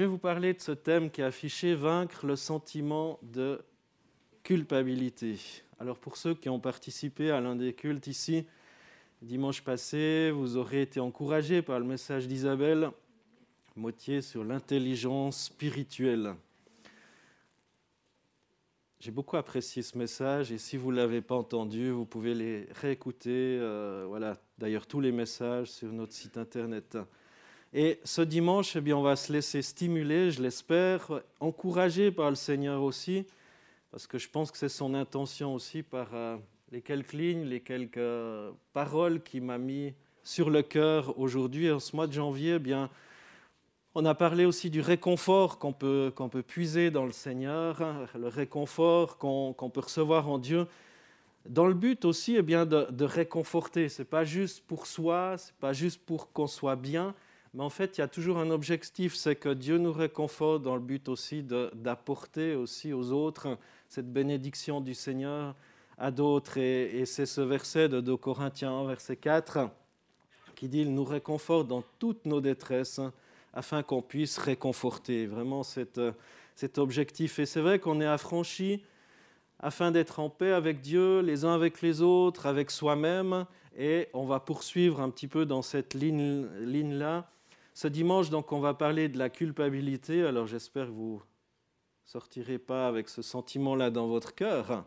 je vais vous parler de ce thème qui est affiché, vaincre le sentiment de culpabilité. Alors pour ceux qui ont participé à l'un des cultes ici, dimanche passé, vous aurez été encouragés par le message d'Isabelle moitié sur l'intelligence spirituelle. J'ai beaucoup apprécié ce message et si vous ne l'avez pas entendu, vous pouvez les réécouter. Euh, voilà, d'ailleurs tous les messages sur notre site internet. Et ce dimanche, eh bien, on va se laisser stimuler, je l'espère, encouragé par le Seigneur aussi, parce que je pense que c'est son intention aussi par euh, les quelques lignes, les quelques euh, paroles qu'il m'a mis sur le cœur aujourd'hui, en ce mois de janvier. Eh bien, on a parlé aussi du réconfort qu'on peut, peut puiser dans le Seigneur, hein, le réconfort qu'on peut recevoir en Dieu dans le but aussi eh bien, de, de réconforter. Ce n'est pas juste pour soi, ce n'est pas juste pour qu'on soit bien, mais en fait, il y a toujours un objectif, c'est que Dieu nous réconforte dans le but aussi d'apporter aussi aux autres cette bénédiction du Seigneur à d'autres. Et, c'est ce verset de 2 Corinthiens verset 4, qui dit, il nous réconforte dans toutes nos détresses hein, afin qu'on puisse réconforter. Vraiment euh, cet objectif. Et c'est vrai qu'on est affranchi afin d'être en paix avec Dieu, les uns avec les autres, avec soi-même. Et on va poursuivre un petit peu dans cette ligne-là. Ce dimanche, donc, on va parler de la culpabilité. Alors, j'espère que vous sortirez pas avec ce sentiment-là dans votre cœur, hein,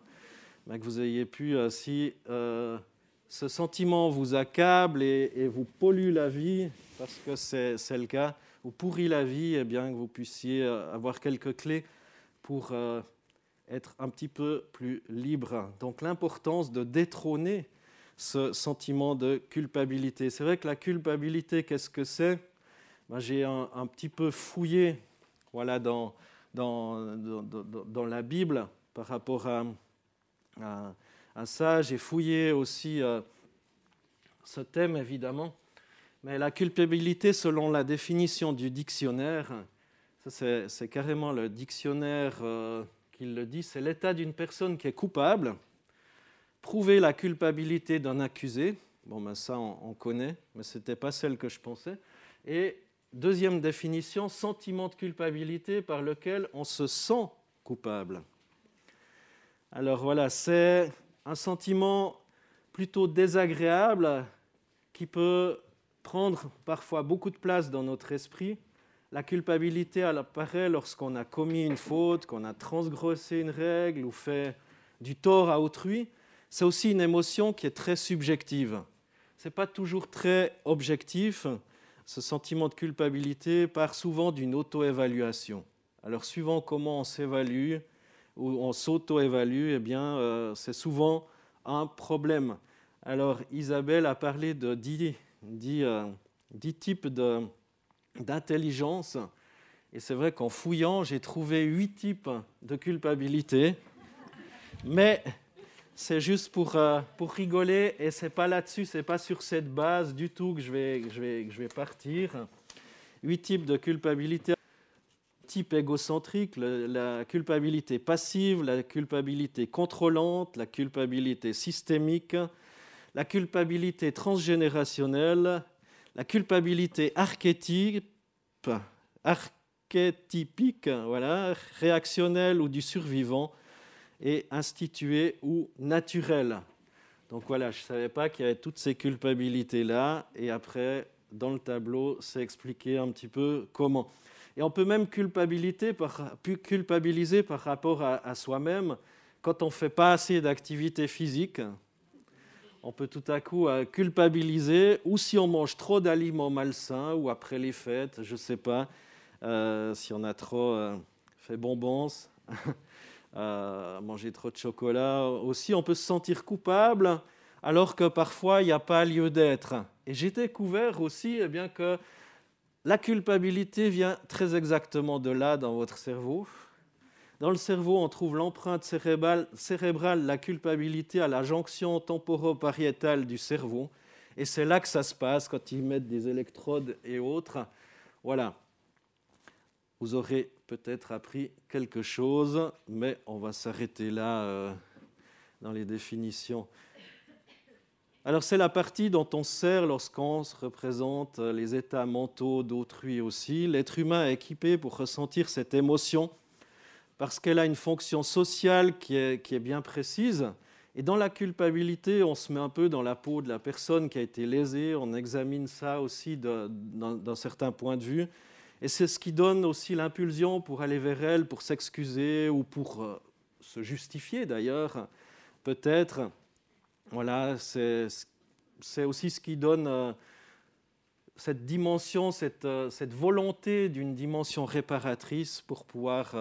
mais que vous ayez pu, euh, si euh, ce sentiment vous accable et, vous pollue la vie, parce que c'est le cas, vous pourrit la vie, eh bien, que vous puissiez euh, avoir quelques clés pour être un petit peu plus libre. Donc, l'importance de détrôner ce sentiment de culpabilité. C'est vrai que la culpabilité, qu'est-ce que c'est j'ai un, petit peu fouillé voilà, dans, dans, la Bible par rapport à, ça. J'ai fouillé aussi euh, ce thème, évidemment. Mais la culpabilité, selon la définition du dictionnaire, c'est carrément le dictionnaire euh, qui le dit, c'est l'état d'une personne qui est coupable. Prouver la culpabilité d'un accusé, bon ben ça on, on connaît, mais ce n'était pas celle que je pensais. Et Deuxième définition, sentiment de culpabilité par lequel on se sent coupable. Alors voilà, c'est un sentiment plutôt désagréable qui peut prendre parfois beaucoup de place dans notre esprit. La culpabilité apparaît lorsqu'on a commis une faute, qu'on a transgressé une règle ou fait du tort à autrui. C'est aussi une émotion qui est très subjective. Ce n'est pas toujours très objectif ce sentiment de culpabilité part souvent d'une auto-évaluation. Alors suivant comment on s'évalue ou on s'auto-évalue, eh bien euh, c'est souvent un problème. Alors Isabelle a parlé de dix euh, types d'intelligence. Et c'est vrai qu'en fouillant, j'ai trouvé huit types de culpabilité. Mais c'est juste euh, pour, rigoler et c'est pas là-dessus, c'est pas sur cette base du tout que je vais, je vais, partir. Huit types de culpabilité. Type égocentrique, la culpabilité passive, la culpabilité contrôlante, la culpabilité systémique, la culpabilité transgénérationnelle, la culpabilité archétypique, voilà, réactionnelle ou du survivant, et instituée ou naturelle. Donc voilà, je ne savais pas qu'il y avait toutes ces culpabilités-là. Et après, dans le tableau, c'est expliqué un petit peu comment. Et on peut même culpabiliser par, culpabiliser par rapport à, soi-même quand on ne fait pas assez d'activité physique. On peut tout à coup euh, culpabiliser ou si on mange trop d'aliments malsains ou après les fêtes, je ne sais pas, euh, si on a trop euh, fait bonbons manger trop de chocolat. Aussi, on peut se sentir coupable alors que parfois il n'y a pas lieu d'être. Et j'ai découvert aussi eh bien, que la culpabilité vient très exactement de là dans votre cerveau. Dans le cerveau, on trouve l'empreinte cérébrale, cérébrale, la culpabilité à la jonction temporo-pariétale du cerveau. Et c'est là que ça se passe quand ils mettent des électrodes et autres. Voilà vous aurez peut-être appris quelque chose, mais on va s'arrêter là euh, dans les définitions. Alors c'est la partie dont on sert lorsqu'on se représente les états mentaux d'autrui aussi. L'être humain est équipé pour ressentir cette émotion parce qu'elle a une fonction sociale qui qui est bien précise. Et dans la culpabilité, on se met un peu dans la peau de la personne qui a été lésée, on examine ça aussi d'un certain point de vue. Et c'est ce qui donne aussi l'impulsion pour aller vers elle, pour s'excuser ou pour euh, se justifier d'ailleurs, peut-être. Voilà, c'est aussi ce qui donne euh, cette dimension, euh, cette volonté d'une dimension réparatrice pour pouvoir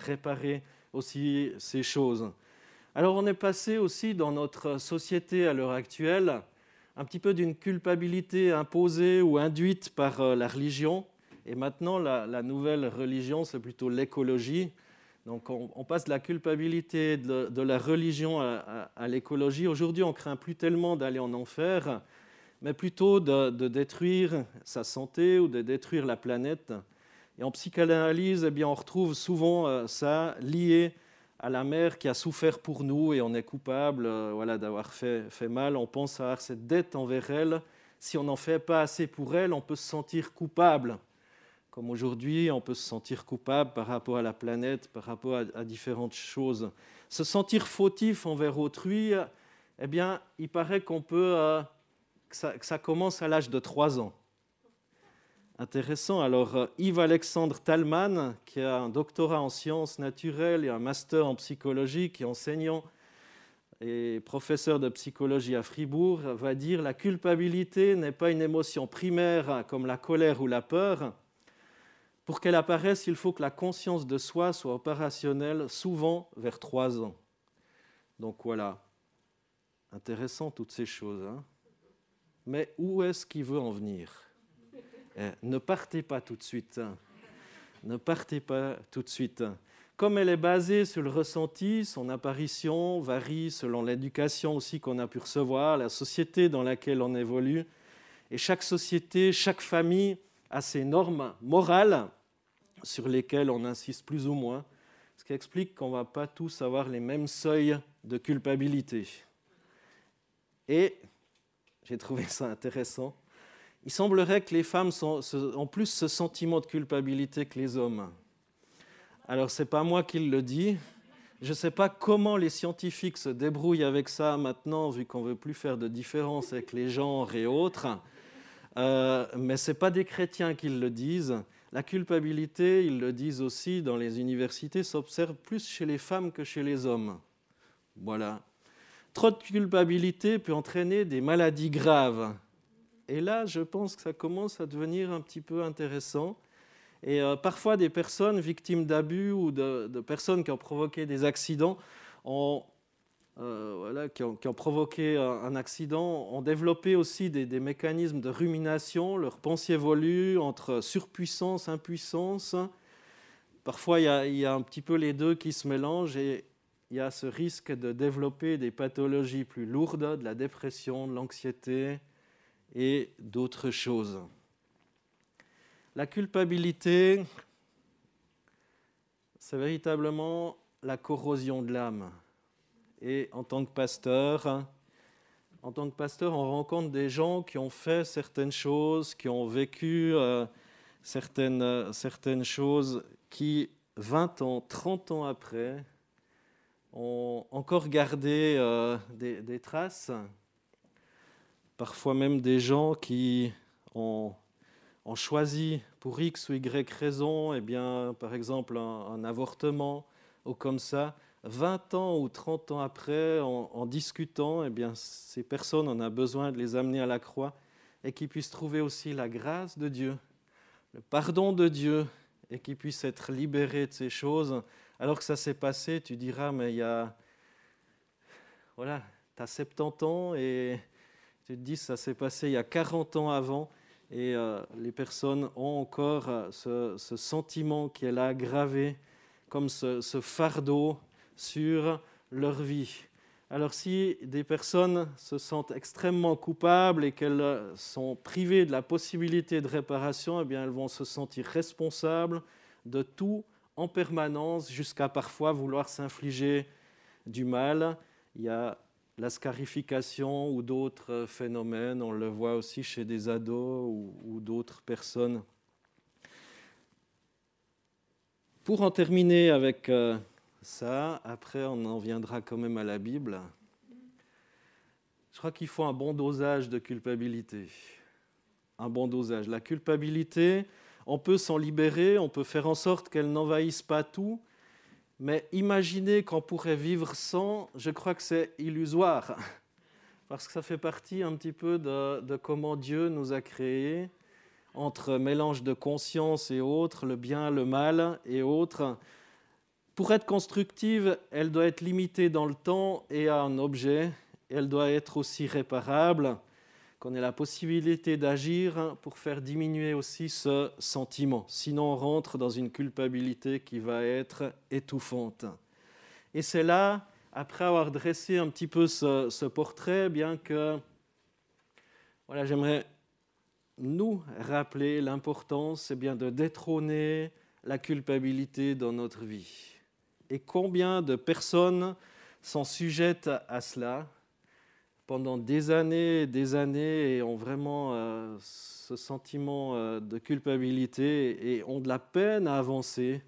réparer aussi ces choses. Alors on est passé aussi dans notre société à l'heure actuelle un petit peu d'une culpabilité imposée ou induite par la religion et maintenant, la, nouvelle religion, c'est plutôt l'écologie. Donc on, passe de la culpabilité, de, la religion à, l'écologie. Aujourd'hui, on craint plus tellement d'aller en enfer, mais plutôt de, détruire sa santé ou de détruire la planète. Et en psychanalyse, eh bien, on retrouve souvent euh, ça lié à la mère qui a souffert pour nous et on est coupable euh, voilà, d'avoir fait, fait, mal. On pense à avoir cette dette envers elle. Si on n'en fait pas assez pour elle, on peut se sentir coupable comme aujourd'hui, on peut se sentir coupable par rapport à la planète, par rapport à, différentes choses. Se sentir fautif envers autrui, eh bien, il paraît qu'on peut, euh, que, ça, ça, commence à l'âge de 3 ans. Intéressant. Alors, euh, Yves-Alexandre Talman, qui a un doctorat en sciences naturelles et un master en psychologie, qui est enseignant et professeur de psychologie à Fribourg, va dire La culpabilité n'est pas une émotion primaire comme la colère ou la peur pour qu'elle apparaisse, il faut que la conscience de soi soit opérationnelle, souvent vers trois ans. Donc voilà, intéressant toutes ces choses. Hein. Mais où est-ce qu'il veut en venir eh, Ne partez pas tout de suite. Hein. Ne partez pas tout de suite. Hein. Comme elle est basée sur le ressenti, son apparition varie selon l'éducation aussi qu'on a pu recevoir, la société dans laquelle on évolue. Et chaque société, chaque famille à ces normes morales sur lesquelles on insiste plus ou moins, ce qui explique qu'on ne va pas tous avoir les mêmes seuils de culpabilité. Et j'ai trouvé ça intéressant. Il semblerait que les femmes ont plus ce sentiment de culpabilité que les hommes. Alors, ce n'est pas moi qui le dis. Je ne sais pas comment les scientifiques se débrouillent avec ça maintenant, vu qu'on ne veut plus faire de différence avec les genres et autres. Euh, mais ce n'est pas des chrétiens qui le disent. La culpabilité, ils le disent aussi dans les universités, s'observe plus chez les femmes que chez les hommes. Voilà. Trop de culpabilité peut entraîner des maladies graves. Et là, je pense que ça commence à devenir un petit peu intéressant. Et euh, parfois, des personnes victimes d'abus ou de, personnes qui ont provoqué des accidents ont euh, voilà, qui, ont, provoqué un, accident ont développé aussi des, mécanismes de rumination. Leur pensée évolue entre surpuissance, impuissance. Parfois, il y, a, il y, a, un petit peu les deux qui se mélangent et il y a ce risque de développer des pathologies plus lourdes, de la dépression, de l'anxiété et d'autres choses. La culpabilité, c'est véritablement la corrosion de l'âme et en tant que pasteur, en tant que pasteur, on rencontre des gens qui ont fait certaines choses, qui ont vécu euh, certaines, euh, certaines choses qui, 20 ans, 30 ans après, ont encore gardé euh, des, traces. Parfois même des gens qui ont, ont, choisi pour X ou Y raison, et eh bien, par exemple un avortement ou comme ça, 20 ans ou 30 ans après, en, discutant, eh bien, ces personnes, on a besoin de les amener à la croix et qu'ils puissent trouver aussi la grâce de Dieu, le pardon de Dieu et qu'ils puissent être libérés de ces choses. Alors que ça s'est passé, tu diras, mais il y a. Voilà, tu as 70 ans et tu te dis, ça s'est passé il y a 40 ans avant. Et euh, les personnes ont encore euh, ce, sentiment qui est là, gravé, comme ce fardeau sur leur vie. Alors si des personnes se sentent extrêmement coupables et qu'elles sont privées de la possibilité de réparation, eh bien, elles vont se sentir responsables de tout en permanence jusqu'à parfois vouloir s'infliger du mal. Il y a la scarification ou d'autres phénomènes, on le voit aussi chez des ados ou, d'autres personnes. Pour en terminer avec... Euh, ça. Après, on en viendra quand même à la Bible. Je crois qu'il faut un bon dosage de culpabilité. Un bon dosage. La culpabilité, on peut s'en libérer, on peut faire en sorte qu'elle n'envahisse pas tout, mais imaginer qu'on pourrait vivre sans, je crois que c'est illusoire, parce que ça fait partie un petit peu de, comment Dieu nous a créés, entre mélange de conscience et autres, le bien, le mal et autres. Pour être constructive, elle doit être limitée dans le temps et à un objet. Elle doit être aussi réparable, qu'on ait la possibilité d'agir pour faire diminuer aussi ce sentiment. Sinon, on rentre dans une culpabilité qui va être étouffante. Et c'est là, après avoir dressé un petit peu ce, portrait, bien que voilà, j'aimerais nous rappeler l'importance eh bien, de détrôner la culpabilité dans notre vie. Et combien de personnes sont sujettes à cela pendant des années et des années et ont vraiment euh, ce sentiment euh, de culpabilité et ont de la peine à avancer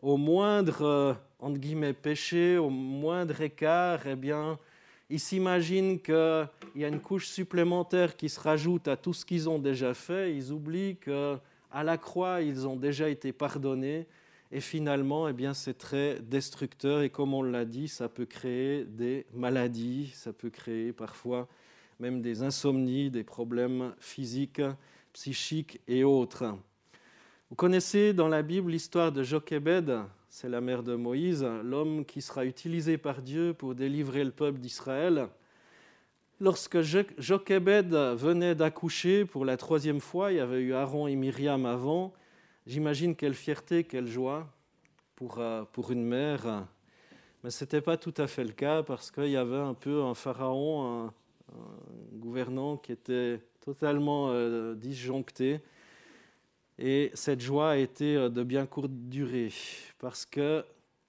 au moindre euh, entre guillemets, péché, au moindre écart, eh bien, ils s'imaginent qu'il y a une couche supplémentaire qui se rajoute à tout ce qu'ils ont déjà fait. Ils oublient qu'à la croix, ils ont déjà été pardonnés et finalement, eh bien, c'est très destructeur. Et comme on l'a dit, ça peut créer des maladies, ça peut créer parfois même des insomnies, des problèmes physiques, psychiques et autres. Vous connaissez dans la Bible l'histoire de Jochebed, c'est la mère de Moïse, l'homme qui sera utilisé par Dieu pour délivrer le peuple d'Israël. Lorsque Jochebed venait d'accoucher pour la troisième fois, il y avait eu Aaron et Myriam avant, J'imagine quelle fierté, quelle joie pour, euh, pour une mère. Mais ce n'était pas tout à fait le cas parce qu'il y avait un peu un pharaon, un, gouvernant qui était totalement euh, disjoncté. Et cette joie a été euh, de bien courte durée parce que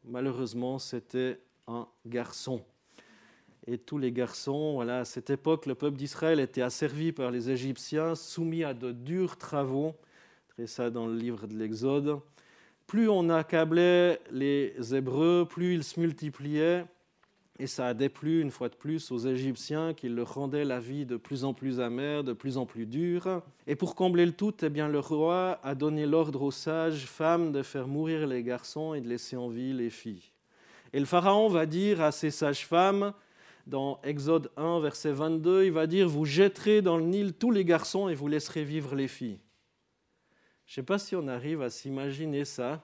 malheureusement c'était un garçon. Et tous les garçons, voilà, à cette époque, le peuple d'Israël était asservi par les Égyptiens, soumis à de durs travaux. Et ça dans le livre de l'Exode. Plus on accablait les Hébreux, plus ils se multipliaient, et ça a déplu une fois de plus aux Égyptiens qui leur rendaient la vie de plus en plus amère, de plus en plus dure. Et pour combler le tout, eh bien, le roi a donné l'ordre aux sages femmes de faire mourir les garçons et de laisser en vie les filles. Et le Pharaon va dire à ces sages femmes, dans Exode 1, verset 22, il va dire, vous jetterez dans le Nil tous les garçons et vous laisserez vivre les filles. Je ne sais pas si on arrive à s'imaginer ça.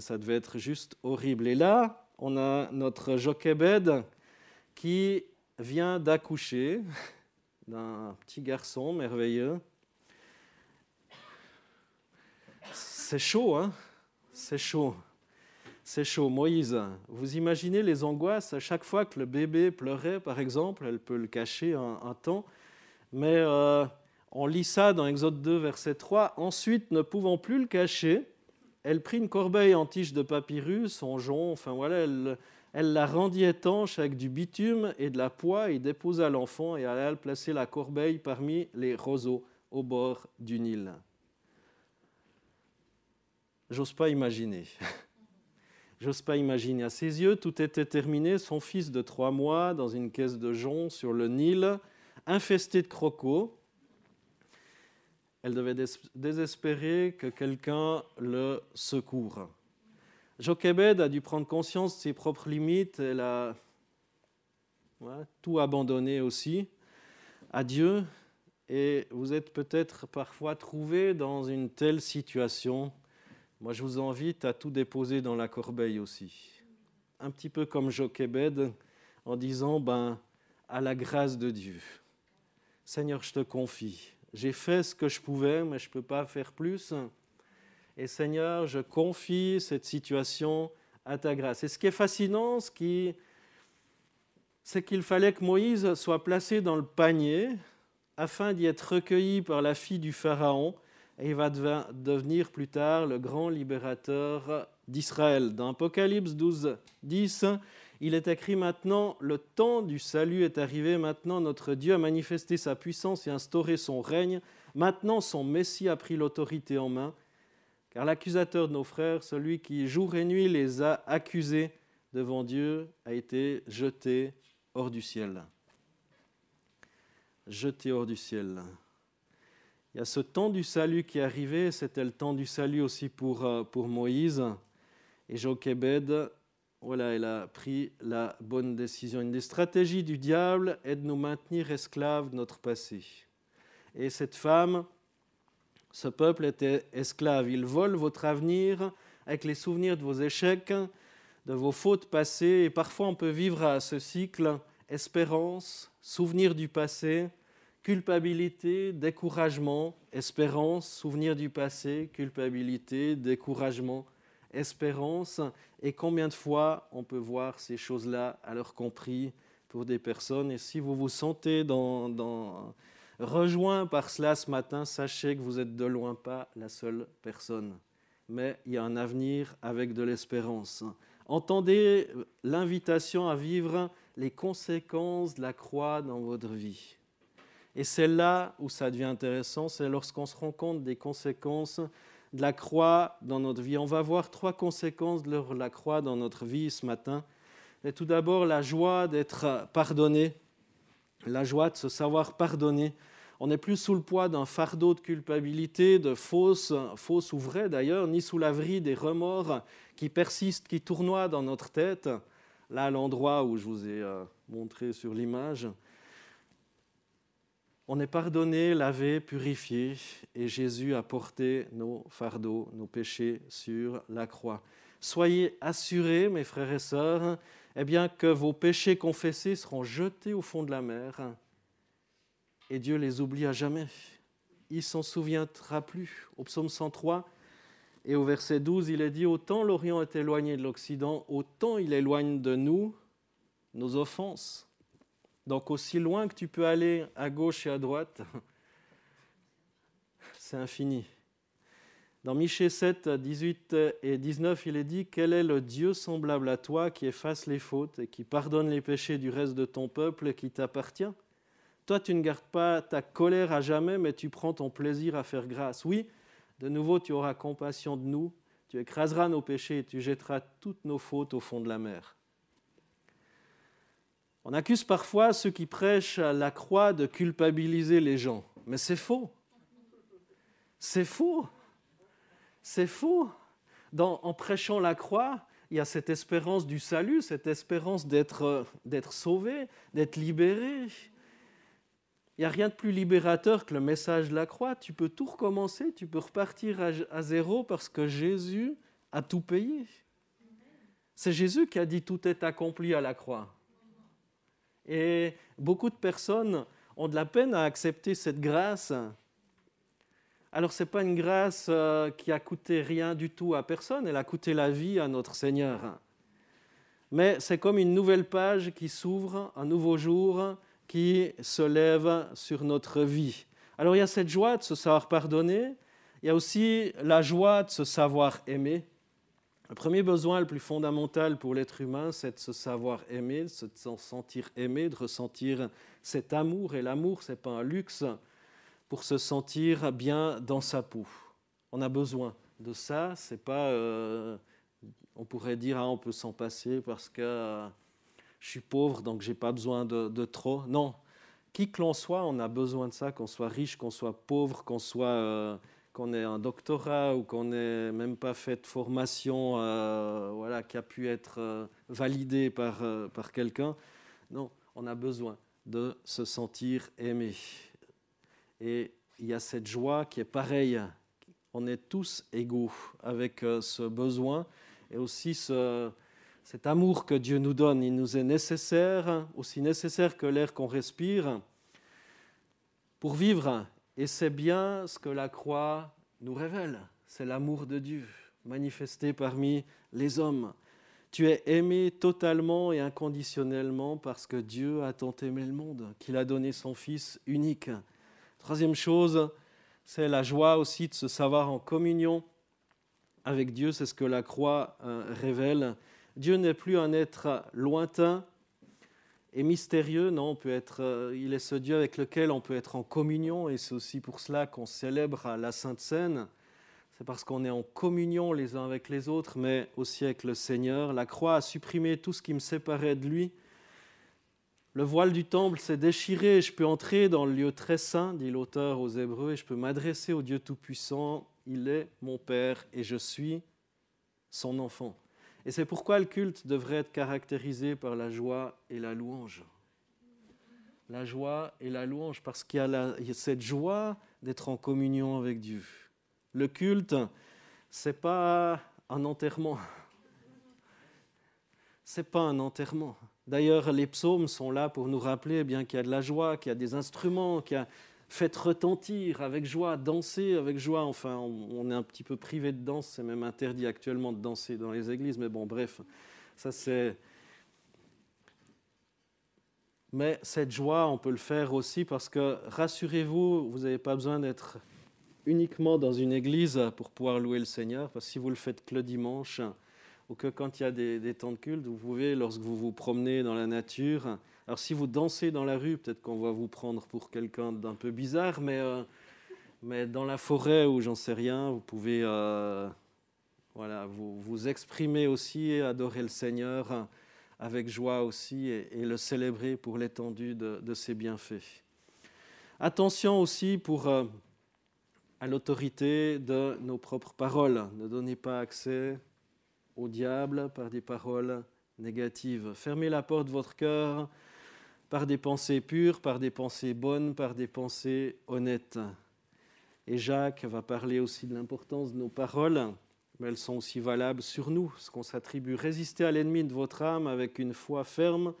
Ça devait être juste horrible. Et là, on a notre Jochebed qui vient d'accoucher d'un petit garçon merveilleux. C'est chaud, hein C'est chaud. C'est chaud. Moïse, vous imaginez les angoisses à chaque fois que le bébé pleurait, par exemple, elle peut le cacher un, temps, mais euh, on lit ça dans Exode 2, verset 3. Ensuite, ne pouvant plus le cacher, elle prit une corbeille en tige de papyrus, en jonc, enfin voilà, elle, la rendit étanche avec du bitume et de la poix et déposa l'enfant et alla placer la corbeille parmi les roseaux au bord du Nil. J'ose pas imaginer. J'ose pas imaginer. À ses yeux, tout était terminé. Son fils de trois mois, dans une caisse de jonc sur le Nil, infesté de crocos, elle devait désespérer que quelqu'un le secoure. Jochebed a dû prendre conscience de ses propres limites. Elle a tout abandonné aussi à Dieu. Et vous êtes peut-être parfois trouvé dans une telle situation. Moi, je vous invite à tout déposer dans la corbeille aussi. Un petit peu comme Jochebed en disant ben, à la grâce de Dieu. Seigneur, je te confie j'ai fait ce que je pouvais, mais je ne peux pas faire plus. Et Seigneur, je confie cette situation à ta grâce. Et ce qui est fascinant, ce qui, c'est qu'il fallait que Moïse soit placé dans le panier afin d'y être recueilli par la fille du Pharaon, et il va devenir plus tard le grand libérateur d'Israël. Dans Apocalypse 12, 10, il est écrit maintenant, le temps du salut est arrivé, maintenant notre Dieu a manifesté sa puissance et instauré son règne, maintenant son Messie a pris l'autorité en main, car l'accusateur de nos frères, celui qui jour et nuit les a accusés devant Dieu, a été jeté hors du ciel. Jeté hors du ciel. Il y a ce temps du salut qui est arrivé, c'était le temps du salut aussi pour, euh, pour Moïse. Et Jochebed voilà, elle a pris la bonne décision. Une des stratégies du diable est de nous maintenir esclaves de notre passé. Et cette femme, ce peuple était esclave. Il vole votre avenir avec les souvenirs de vos échecs, de vos fautes passées. Et parfois, on peut vivre à ce cycle espérance, souvenir du passé, culpabilité, découragement, espérance, souvenir du passé, culpabilité, découragement, espérance et combien de fois on peut voir ces choses-là à leur compris pour des personnes. Et si vous vous sentez dans, dans, rejoint par cela ce matin, sachez que vous n'êtes de loin pas la seule personne. Mais il y a un avenir avec de l'espérance. Entendez l'invitation à vivre les conséquences de la croix dans votre vie. Et c'est là où ça devient intéressant, c'est lorsqu'on se rend compte des conséquences de la croix dans notre vie. On va voir trois conséquences de la croix dans notre vie ce matin. Et tout d'abord, la joie d'être pardonné, la joie de se savoir pardonné. On n'est plus sous le poids d'un fardeau de culpabilité, de fausse ou vraie d'ailleurs, ni sous l'abri des remords qui persistent, qui tournoient dans notre tête. Là, l'endroit où je vous ai euh, montré sur l'image, on est pardonné, lavé, purifié, et Jésus a porté nos fardeaux, nos péchés sur la croix. Soyez assurés, mes frères et sœurs, eh bien, que vos péchés confessés seront jetés au fond de la mer, et Dieu les oublie à jamais. Il s'en souviendra plus. Au psaume 103 et au verset 12, il est dit Autant l'Orient est éloigné de l'Occident, autant il éloigne de nous nos offenses. Donc aussi loin que tu peux aller à gauche et à droite, c'est infini. Dans Michée 7, 18 et 19, il est dit Quel est le Dieu semblable à toi qui efface les fautes et qui pardonne les péchés du reste de ton peuple qui t'appartient Toi, tu ne gardes pas ta colère à jamais, mais tu prends ton plaisir à faire grâce. Oui, de nouveau, tu auras compassion de nous, tu écraseras nos péchés et tu jetteras toutes nos fautes au fond de la mer. On accuse parfois ceux qui prêchent à la croix de culpabiliser les gens, mais c'est faux. C'est faux. C'est faux. en prêchant la croix, il y a cette espérance du salut, cette espérance d'être, d'être sauvé, d'être libéré. Il n'y a rien de plus libérateur que le message de la croix. Tu peux tout recommencer, tu peux repartir à zéro parce que Jésus a tout payé. C'est Jésus qui a dit tout est accompli à la croix. Et beaucoup de personnes ont de la peine à accepter cette grâce. Alors ce n'est pas une grâce euh, qui a coûté rien du tout à personne, elle a coûté la vie à notre Seigneur. Mais c'est comme une nouvelle page qui s'ouvre, un nouveau jour qui se lève sur notre vie. Alors il y a cette joie de se savoir pardonner, il y a aussi la joie de se savoir aimer. Le premier besoin le plus fondamental pour l'être humain, c'est de se savoir aimer, de se sentir aimé, de ressentir cet amour. Et l'amour, ce n'est pas un luxe pour se sentir bien dans sa peau. On a besoin de ça. C'est pas, euh, on pourrait dire, ah, on peut s'en passer parce que euh, je suis pauvre, donc j'ai pas besoin de, trop. Non, qui que l'on soit, on a besoin de ça, qu'on soit riche, qu'on soit pauvre, qu'on soit euh, qu'on ait un doctorat ou qu'on n'ait même pas fait de formation euh, voilà, qui a pu être euh, validée par, euh, par quelqu'un. Non, on a besoin de se sentir aimé. Et il y a cette joie qui est pareille. On est tous égaux avec ce besoin et aussi ce, cet amour que Dieu nous donne. Il nous est nécessaire, aussi nécessaire que l'air qu'on respire, pour vivre et c'est bien ce que la croix nous révèle. C'est l'amour de Dieu manifesté parmi les hommes. Tu es aimé totalement et inconditionnellement parce que Dieu a tant aimé le monde, qu'il a donné son Fils unique. Troisième chose, c'est la joie aussi de se savoir en communion avec Dieu. C'est ce que la croix euh, révèle. Dieu n'est plus un être lointain, et mystérieux, non on peut être, euh, Il est ce Dieu avec lequel on peut être en communion, et c'est aussi pour cela qu'on célèbre la Sainte Seine. C'est parce qu'on est en communion les uns avec les autres, mais aussi avec le Seigneur. La croix a supprimé tout ce qui me séparait de lui. Le voile du temple s'est déchiré et je peux entrer dans le lieu très saint, dit l'auteur aux Hébreux, et je peux m'adresser au Dieu Tout-Puissant. Il est mon Père et je suis son enfant. Et c'est pourquoi le culte devrait être caractérisé par la joie et la louange. La joie et la louange, parce qu'il y a, cette joie d'être en communion avec Dieu. Le culte, c'est pas un enterrement. C'est pas un enterrement. D'ailleurs, les psaumes sont là pour nous rappeler eh bien qu'il y a de la joie, qu'il y a des instruments, qu'il y a faites retentir avec joie, dansez avec joie. Enfin, on, est un petit peu privé de danse, c'est même interdit actuellement de danser dans les églises, mais bon, bref, ça c'est. Mais cette joie, on peut le faire aussi parce que, rassurez-vous, vous n'avez pas besoin d'être uniquement dans une église pour pouvoir louer le Seigneur, parce que si vous le faites que le dimanche, ou que quand il y a des, des temps de culte, vous pouvez, lorsque vous vous promenez dans la nature, alors si vous dansez dans la rue, peut-être qu'on va vous prendre pour quelqu'un d'un peu bizarre, mais, euh, mais dans la forêt ou j'en sais rien, vous pouvez euh, voilà, vous, vous exprimer aussi, adorer le Seigneur avec joie aussi et, le célébrer pour l'étendue de, ses bienfaits. Attention aussi pour, euh, à l'autorité de nos propres paroles. Ne donnez pas accès au diable par des paroles négatives. Fermez la porte de votre cœur par des pensées pures, par des pensées bonnes, par des pensées honnêtes. Et Jacques va parler aussi de l'importance de nos paroles, mais elles sont aussi valables sur nous, ce qu'on s'attribue. résister à l'ennemi de votre âme avec une foi ferme,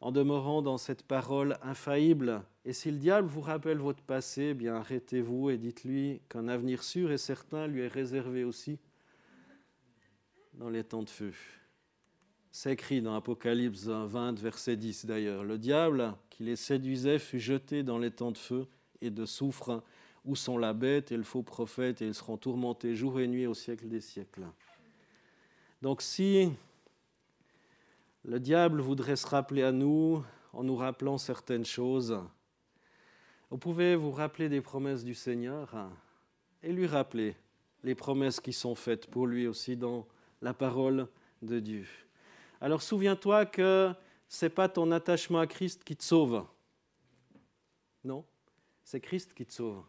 en demeurant dans cette parole infaillible. Et si le diable vous rappelle votre passé, eh bien arrêtez-vous et dites-lui qu'un avenir sûr et certain lui est réservé aussi dans les temps de feu. C'est écrit dans Apocalypse 20, verset 10 d'ailleurs. Le diable qui les séduisait fut jeté dans les temps de feu et de soufre, où sont la bête et le faux prophète, et ils seront tourmentés jour et nuit au siècle des siècles. Donc si le diable voudrait se rappeler à nous en nous rappelant certaines choses, vous pouvez vous rappeler des promesses du Seigneur et lui rappeler les promesses qui sont faites pour lui aussi dans la parole de Dieu. Alors souviens-toi que ce n'est pas ton attachement à Christ qui te sauve. Non, c'est Christ qui te sauve.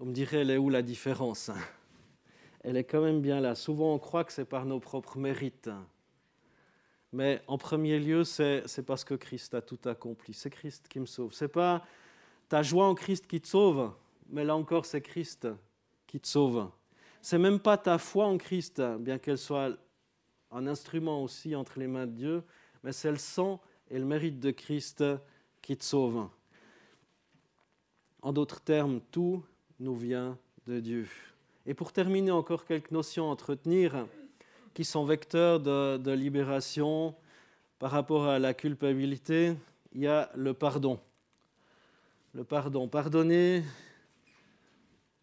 On me dirait, elle est où la différence Elle est quand même bien là. Souvent, on croit que c'est par nos propres mérites. Mais en premier lieu, c'est parce que Christ a tout accompli. C'est Christ qui me sauve. C'est pas ta joie en Christ qui te sauve, mais là encore, c'est Christ qui te sauve. C'est même pas ta foi en Christ, bien qu'elle soit un instrument aussi entre les mains de Dieu, mais c'est le sang et le mérite de Christ qui te sauve. En d'autres termes, tout nous vient de Dieu. Et pour terminer, encore quelques notions à entretenir qui sont vecteurs de, libération par rapport à la culpabilité. Il y a le pardon. Le pardon. Pardonner,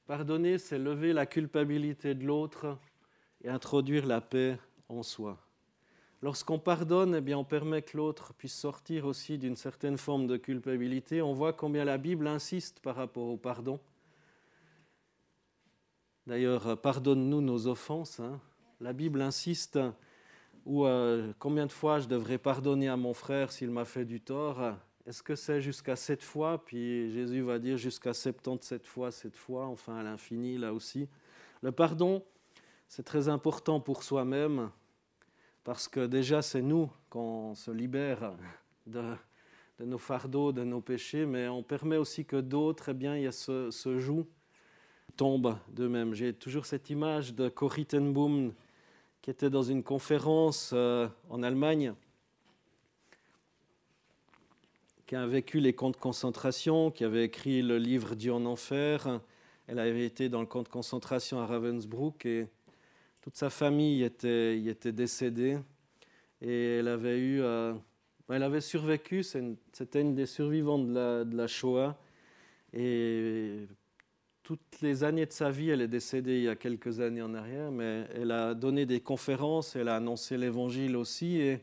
pardonner c'est lever la culpabilité de l'autre et introduire la paix en soi. Lorsqu'on pardonne, eh bien, on permet que l'autre puisse sortir aussi d'une certaine forme de culpabilité. On voit combien la Bible insiste par rapport au pardon. D'ailleurs, pardonne-nous nos offenses. Hein. La Bible insiste ou euh, combien de fois je devrais pardonner à mon frère s'il m'a fait du tort Est-ce que c'est jusqu'à sept fois Puis Jésus va dire jusqu'à 77 fois, sept fois, enfin à l'infini là aussi. Le pardon, c'est très important pour soi-même, parce que déjà c'est nous qu'on se libère de, nos fardeaux, de nos péchés, mais on permet aussi que d'autres, eh bien, il y a ce, joug, tombent d'eux-mêmes. J'ai toujours cette image de Corrie ten Boom qui était dans une conférence euh, en Allemagne, qui a vécu les camps de concentration, qui avait écrit le livre Dieu en enfer. Elle avait été dans le camp de concentration à Ravensbrück et toute sa famille y était décédée et elle avait eu, euh, elle avait survécu. C'était une des survivantes de la, Shoah et toutes les années de sa vie, elle est décédée il y a quelques années en arrière, mais elle a donné des conférences, elle a annoncé l'Évangile aussi et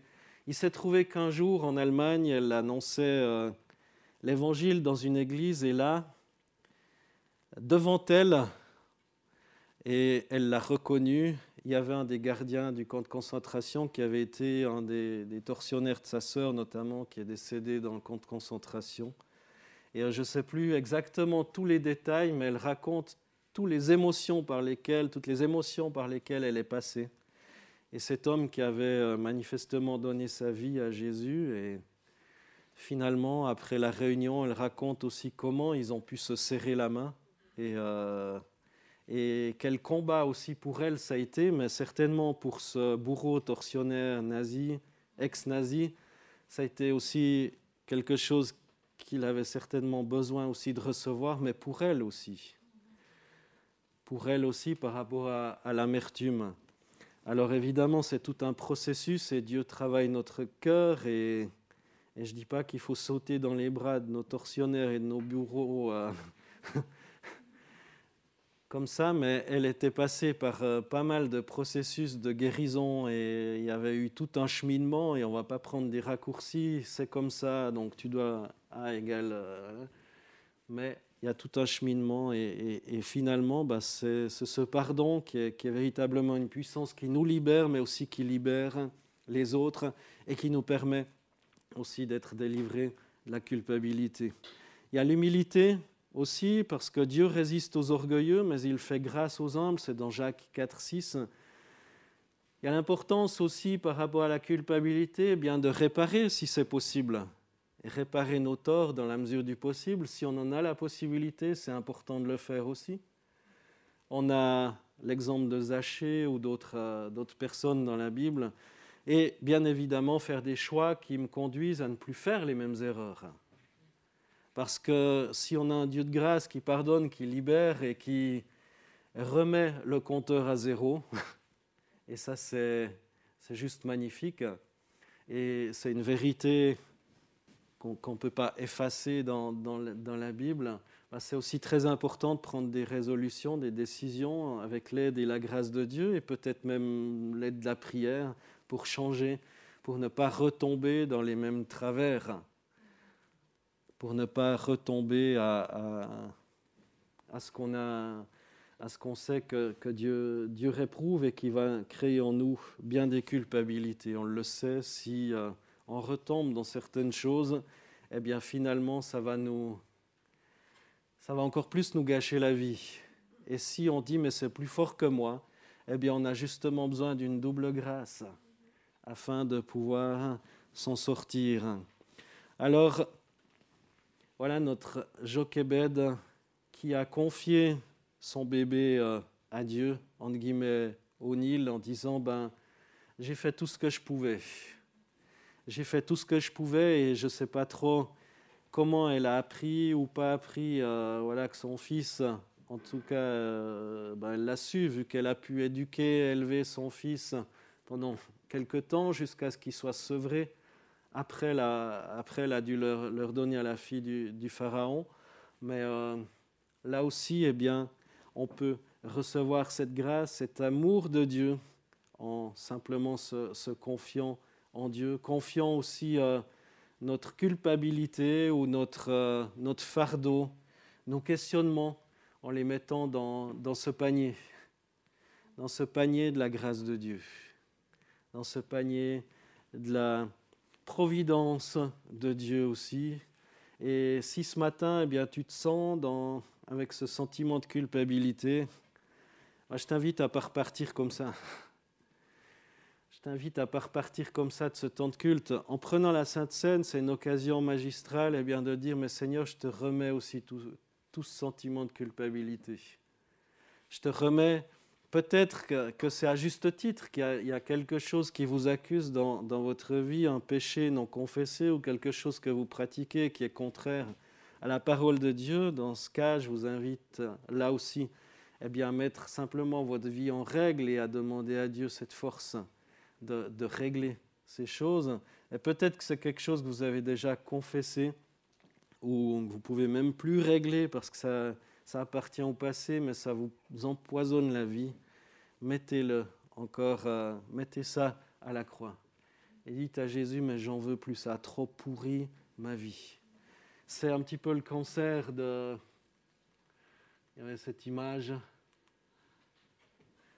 il s'est trouvé qu'un jour en Allemagne, elle annonçait euh, l'Évangile dans une église et là, devant elle, et elle l'a reconnue il y avait un des gardiens du camp de concentration qui avait été un des, des tortionnaires de sa sœur, notamment, qui est décédé dans le camp de concentration. Et euh, je ne sais plus exactement tous les détails, mais elle raconte toutes les émotions par lesquelles, toutes les émotions par lesquelles elle est passée. Et cet homme qui avait euh, manifestement donné sa vie à Jésus, et finalement, après la réunion, elle raconte aussi comment ils ont pu se serrer la main. Et euh, et quel combat aussi pour elle ça a été, mais certainement pour ce bourreau tortionnaire nazi, ex-nazi, ça a été aussi quelque chose qu'il avait certainement besoin aussi de recevoir, mais pour elle aussi. Pour elle aussi par rapport à, l'amertume. Alors évidemment, c'est tout un processus et Dieu travaille notre cœur et, je ne dis pas qu'il faut sauter dans les bras de nos tortionnaires et de nos bourreaux euh, comme ça, mais elle était passée par euh, pas mal de processus de guérison et il y avait eu tout un cheminement et on va pas prendre des raccourcis, c'est comme ça, donc tu dois A égale. Euh, mais il y a tout un cheminement et, finalement, bah, c'est ce pardon qui qui est, véritablement une puissance qui nous libère, mais aussi qui libère les autres et qui nous permet aussi d'être délivrés de la culpabilité. Il y a l'humilité aussi, parce que Dieu résiste aux orgueilleux, mais il fait grâce aux humbles, c'est dans Jacques 4, 6. Il y a l'importance aussi par rapport à la culpabilité eh bien de réparer si c'est possible. Et réparer nos torts dans la mesure du possible, si on en a la possibilité, c'est important de le faire aussi. On a l'exemple de Zachée ou d'autres euh, personnes dans la Bible. Et bien évidemment, faire des choix qui me conduisent à ne plus faire les mêmes erreurs. Parce que si on a un Dieu de grâce qui pardonne, qui libère et qui remet le compteur à zéro, et ça c'est juste magnifique, et c'est une vérité qu'on ne peut pas effacer dans, dans, la Bible, bah, c'est aussi très important de prendre des résolutions, des décisions avec l'aide et la grâce de Dieu, et peut-être même l'aide de la prière pour changer, pour ne pas retomber dans les mêmes travers pour ne pas retomber à, à, ce qu'on a à ce qu'on sait que, que, Dieu, Dieu réprouve et qui va créer en nous bien des culpabilités. On le sait, si euh, on retombe dans certaines choses, eh bien finalement ça va nous ça va encore plus nous gâcher la vie. Et si on dit mais c'est plus fort que moi, eh bien on a justement besoin d'une double grâce afin de pouvoir s'en sortir. Alors voilà notre Jochebed qui a confié son bébé euh, à Dieu, en guillemets, au Nil, en disant ben, J'ai fait tout ce que je pouvais. J'ai fait tout ce que je pouvais et je ne sais pas trop comment elle a appris ou pas appris euh, voilà, que son fils, en tout cas, euh, ben, elle l'a su, vu qu'elle a pu éduquer, élever son fils pendant quelque temps jusqu'à ce qu'il soit sevré après la, après, elle a dû leur, donner à la fille du, Pharaon. Mais euh, là aussi, eh bien, on peut recevoir cette grâce, cet amour de Dieu en simplement se, confiant en Dieu, confiant aussi euh, notre culpabilité ou notre, euh, notre fardeau, nos questionnements, en les mettant dans, dans ce panier, dans ce panier de la grâce de Dieu, dans ce panier de la providence de Dieu aussi. Et si ce matin, eh bien, tu te sens dans, avec ce sentiment de culpabilité, je t'invite à ne pas repartir comme ça. Je t'invite à ne pas repartir comme ça de ce temps de culte. En prenant la Sainte Seine, c'est une occasion magistrale eh bien, de dire, mais Seigneur, je te remets aussi tout, tout ce sentiment de culpabilité. Je te remets peut-être que, c'est à juste titre qu'il y, a quelque chose qui vous accuse dans, votre vie, un péché non confessé ou quelque chose que vous pratiquez qui est contraire à la parole de Dieu. Dans ce cas, je vous invite là aussi eh bien, à mettre simplement votre vie en règle et à demander à Dieu cette force de, régler ces choses. Et peut-être que c'est quelque chose que vous avez déjà confessé ou que vous pouvez même plus régler parce que ça appartient au passé, mais ça vous empoisonne la vie mettez-le encore, euh, mettez ça à la croix. Et dites à Jésus, mais j'en veux plus, ça a trop pourri ma vie. C'est un petit peu le cancer de... Il y avait cette image.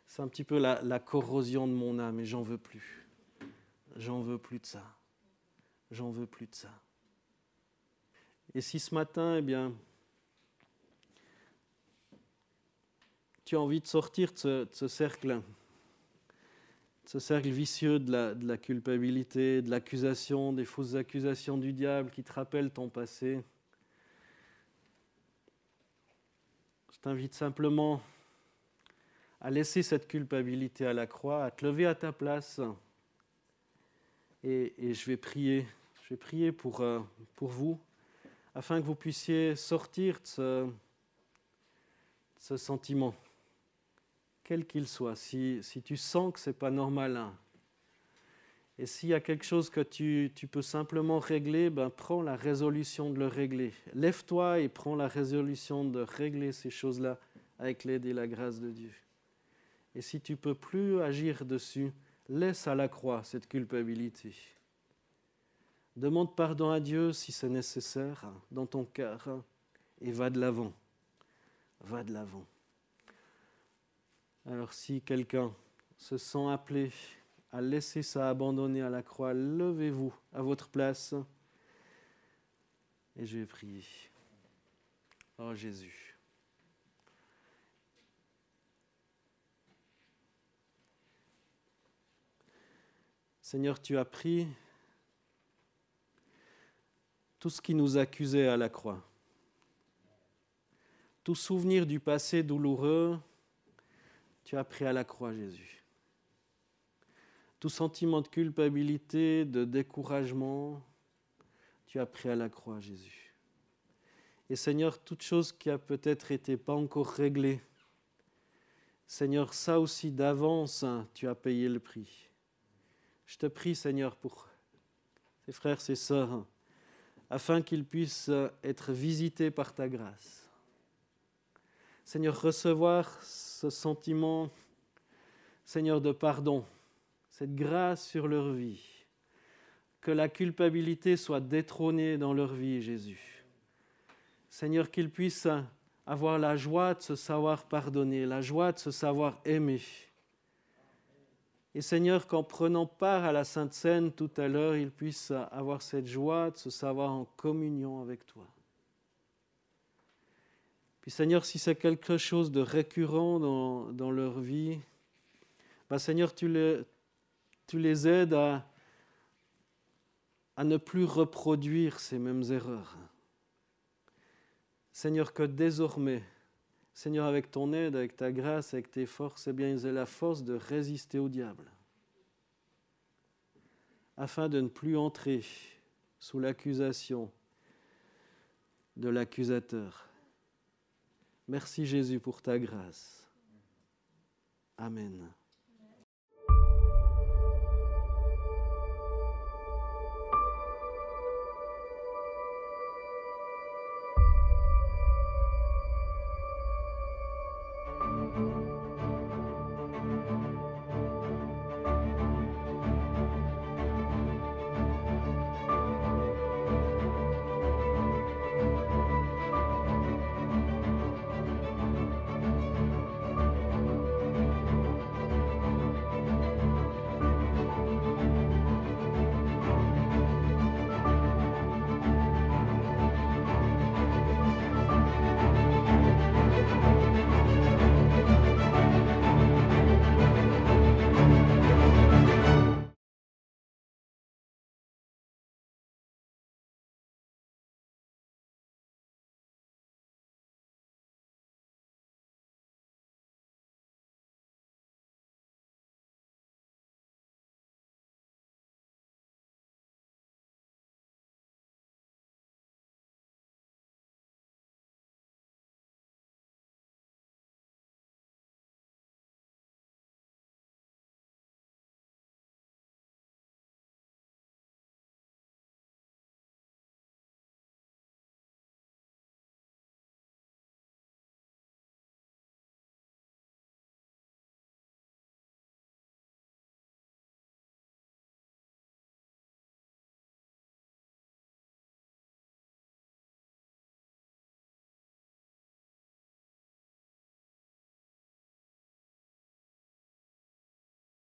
C'est un petit peu la, la corrosion de mon âme et j'en veux plus. J'en veux plus de ça. J'en veux plus de ça. Et si ce matin, eh bien, tu as envie de sortir de ce, cercle, ce cercle vicieux de la, culpabilité, de l'accusation, des fausses accusations du diable qui te rappellent ton passé. Je t'invite simplement à laisser cette culpabilité à la croix, à te lever à ta place. Et, je vais prier, je vais prier pour, euh, pour vous, afin que vous puissiez sortir ce, de ce sentiment quel qu'il soit, si, tu sens que ce n'est pas normal, hein. et s'il y a quelque chose que tu, peux simplement régler, ben prends la résolution de le régler. Lève-toi et prends la résolution de régler ces choses-là avec l'aide et la grâce de Dieu. Et si tu ne peux plus agir dessus, laisse à la croix cette culpabilité. Demande pardon à Dieu si c'est nécessaire hein, dans ton cœur hein, et va de l'avant. Va de l'avant. Alors si quelqu'un se sent appelé à laisser ça abandonner à la croix, levez-vous à votre place et je vais prier. Oh Jésus. Seigneur, tu as pris tout ce qui nous accusait à la croix, tout souvenir du passé douloureux, tu as pris à la croix Jésus. Tout sentiment de culpabilité, de découragement, tu as pris à la croix Jésus. Et Seigneur, toute chose qui a peut-être été pas encore réglée, Seigneur, ça aussi d'avance, hein, tu as payé le prix. Je te prie, Seigneur, pour ces frères, ces sœurs, hein, afin qu'ils puissent euh, être visités par ta grâce. Seigneur, recevoir ce sentiment, Seigneur, de pardon, cette grâce sur leur vie. Que la culpabilité soit détrônée dans leur vie, Jésus. Seigneur, qu'ils puissent avoir la joie de se savoir pardonner, la joie de se savoir aimer. Et Seigneur, qu'en prenant part à la Sainte Seine tout à l'heure, ils puissent avoir cette joie de se savoir en communion avec toi. Puis Seigneur, si c'est quelque chose de récurrent dans, leur vie, bah, Seigneur, tu les, aides à, à ne plus reproduire ces mêmes erreurs. Seigneur, que désormais, Seigneur, avec ton aide, avec ta grâce, avec tes forces, eh bien, ils aient la force de résister au diable, afin de ne plus entrer sous l'accusation de l'accusateur. Merci Jésus pour ta grâce. Amen.